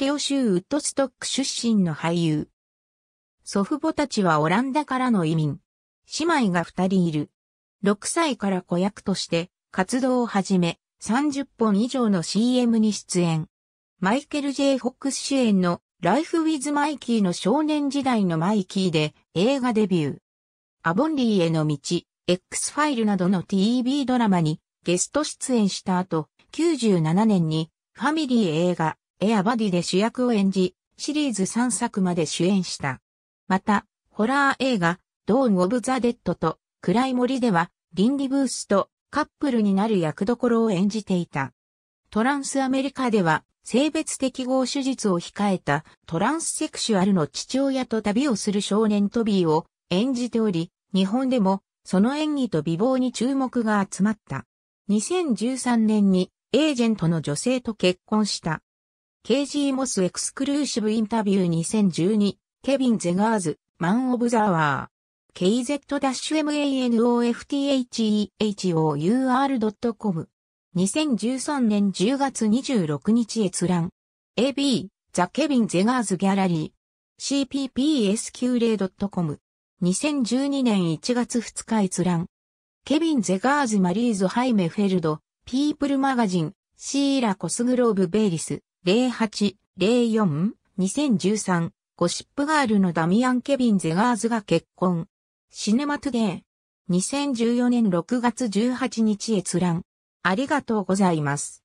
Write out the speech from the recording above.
テオ州ウッドストック出身の俳優。祖父母たちはオランダからの移民。姉妹が二人いる。6歳から子役として活動を始め、30本以上の CM に出演。マイケル・ J・ フォックス主演のライフ・ウィズ・マイキーの少年時代のマイキーで映画デビュー。アボンリーへの道、X ファイルなどの TV ドラマにゲスト出演した後、97年にファミリー映画エアバディで主役を演じ、シリーズ3作まで主演した。また、ホラー映画、ドーン・オブ・ザ・デッドと、暗い森では、リンディ・ブースとカップルになる役どころを演じていた。トランスアメリカでは、性別適合手術を控えたトランスセクシュアルの父親と旅をする少年トビーを演じており、日本でもその演技と美貌に注目が集まった。2013年にエージェントの女性と結婚した。KG モスエクスクルーシブインタビュー2012、ケビン・ゼガーズ、マン・オブ・ザ・ワー。k z m a n o f t h e h o u r c o m 2013年10月26日閲覧 AB ザ・ケビン・ゼガーズ・ギャラリー c p p s q l a c o m 2012年1月2日閲覧ケビン・ゼガーズ・マリーズ・ハイメフェルド、ピープル・マガジン、シーラ・コスグローブ・ベイリス08-04-2013ゴシップガールのダミアン・ケビン・ゼガーズが結婚。シネマトゥデー。2014年6月18日閲覧。ありがとうございます。